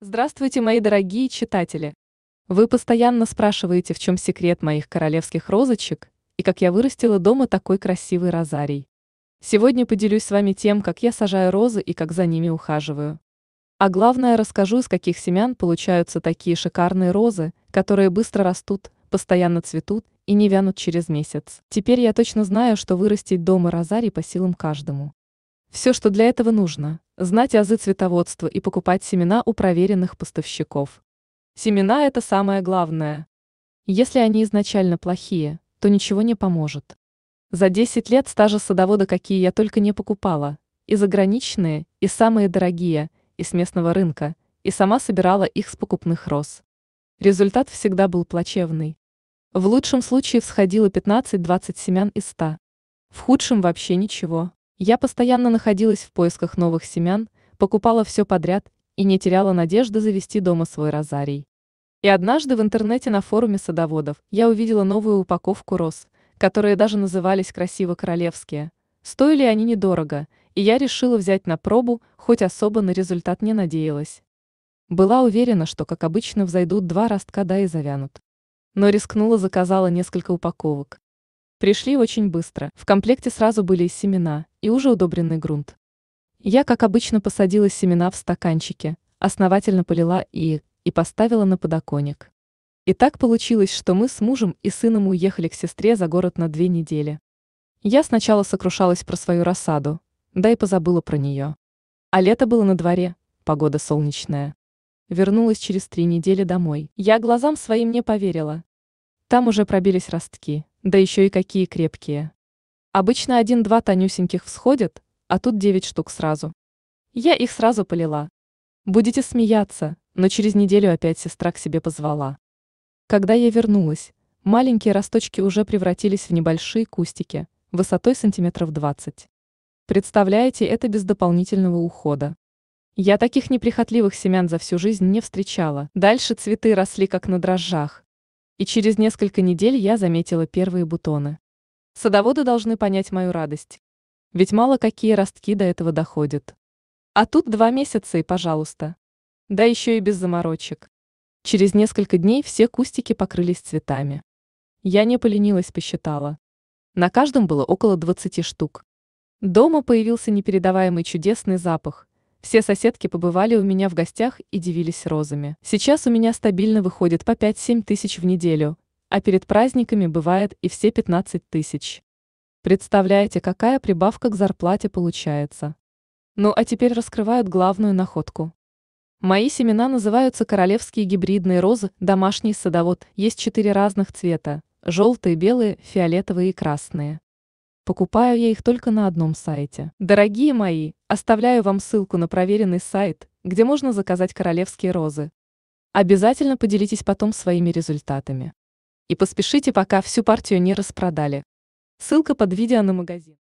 Здравствуйте, мои дорогие читатели! Вы постоянно спрашиваете, в чем секрет моих королевских розочек и как я вырастила дома такой красивый розарий. Сегодня поделюсь с вами тем, как я сажаю розы и как за ними ухаживаю. А главное, расскажу, из каких семян получаются такие шикарные розы, которые быстро растут, постоянно цветут и не вянут через месяц. Теперь я точно знаю, что вырастить дома розарий по силам каждому. Все, что для этого нужно, знать азы цветоводства и покупать семена у проверенных поставщиков. Семена – это самое главное. Если они изначально плохие, то ничего не поможет. За 10 лет стажа садовода какие я только не покупала, и заграничные, и самые дорогие, и с местного рынка, и сама собирала их с покупных роз. Результат всегда был плачевный. В лучшем случае всходило 15-20 семян из 100. В худшем вообще ничего. Я постоянно находилась в поисках новых семян, покупала все подряд и не теряла надежды завести дома свой розарий. И однажды в интернете на форуме садоводов я увидела новую упаковку роз, которые даже назывались красиво королевские. Стоили они недорого, и я решила взять на пробу, хоть особо на результат не надеялась. Была уверена, что, как обычно, взойдут два ростка, да и завянут. Но рискнула, заказала несколько упаковок. Пришли очень быстро. В комплекте сразу были и семена, и уже удобренный грунт. Я, как обычно, посадила семена в стаканчике, основательно полила и и поставила на подоконник. И так получилось, что мы с мужем и сыном уехали к сестре за город на две недели. Я сначала сокрушалась про свою рассаду, да и позабыла про нее. А лето было на дворе, погода солнечная. Вернулась через три недели домой. Я глазам своим не поверила. Там уже пробились ростки, да еще и какие крепкие. Обычно один-два тонюсеньких всходят, а тут девять штук сразу. Я их сразу полила. Будете смеяться, но через неделю опять сестра к себе позвала. Когда я вернулась, маленькие росточки уже превратились в небольшие кустики, высотой сантиметров двадцать. Представляете, это без дополнительного ухода. Я таких неприхотливых семян за всю жизнь не встречала. Дальше цветы росли как на дрожжах. И через несколько недель я заметила первые бутоны. Садоводы должны понять мою радость. Ведь мало какие ростки до этого доходят. А тут два месяца и пожалуйста. Да еще и без заморочек. Через несколько дней все кустики покрылись цветами. Я не поленилась, посчитала. На каждом было около 20 штук. Дома появился непередаваемый чудесный запах. Все соседки побывали у меня в гостях и дивились розами. Сейчас у меня стабильно выходит по 5-7 тысяч в неделю, а перед праздниками бывает и все 15 тысяч. Представляете, какая прибавка к зарплате получается? Ну а теперь раскрывают главную находку. Мои семена называются королевские гибридные розы, домашний садовод, есть четыре разных цвета – желтые, белые, фиолетовые и красные. Покупаю я их только на одном сайте. Дорогие мои, оставляю вам ссылку на проверенный сайт, где можно заказать королевские розы. Обязательно поделитесь потом своими результатами и поспешите, пока всю партию не распродали. Ссылка под видео на магазин.